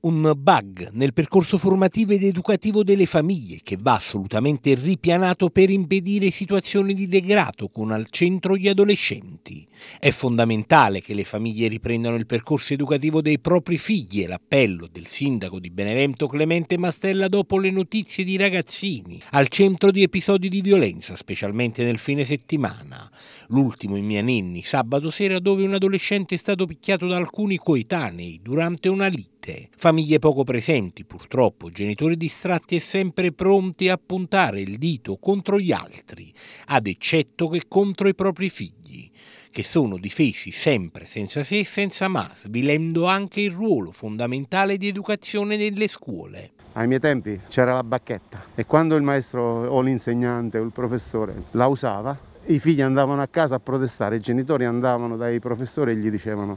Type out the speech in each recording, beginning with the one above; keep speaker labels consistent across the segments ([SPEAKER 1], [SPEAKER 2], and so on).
[SPEAKER 1] un bug nel percorso formativo ed educativo delle famiglie che va assolutamente ripianato per impedire situazioni di degrado con al centro gli adolescenti. È fondamentale che le famiglie riprendano il percorso educativo dei propri figli e l'appello del sindaco di Benevento Clemente Mastella dopo le notizie di ragazzini al centro di episodi di violenza, specialmente nel fine settimana. L'ultimo in Mianenni sabato sera dove un adolescente è stato picchiato da alcuni coetanei durante una lite vite. Famiglie poco presenti, purtroppo, genitori distratti e sempre pronti a puntare il dito contro gli altri, ad eccetto che contro i propri figli che sono difesi sempre senza se e senza ma, svilendo anche il ruolo fondamentale di educazione nelle scuole.
[SPEAKER 2] Ai miei tempi c'era la bacchetta e quando il maestro o l'insegnante o il professore la usava, i figli andavano a casa a protestare, i genitori
[SPEAKER 1] andavano dai professori e gli dicevano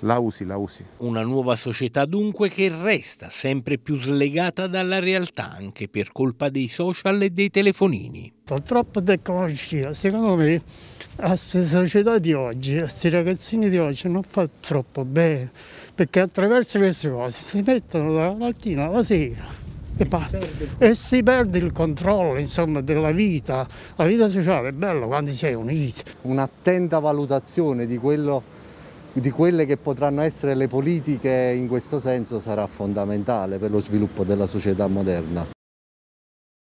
[SPEAKER 1] la usi, la usi. Una nuova società dunque che resta sempre più slegata dalla realtà anche per colpa dei social e dei telefonini.
[SPEAKER 3] Troppa tecnologia, secondo me a queste società di oggi, a questi ragazzini di oggi non fa troppo bene, perché attraverso queste cose si mettono dalla mattina alla sera e basta. E si perde il controllo insomma,
[SPEAKER 4] della vita. La vita sociale è bella quando si è uniti. Un'attenta valutazione di quello di quelle che potranno essere le politiche in questo senso sarà fondamentale per lo sviluppo della società moderna.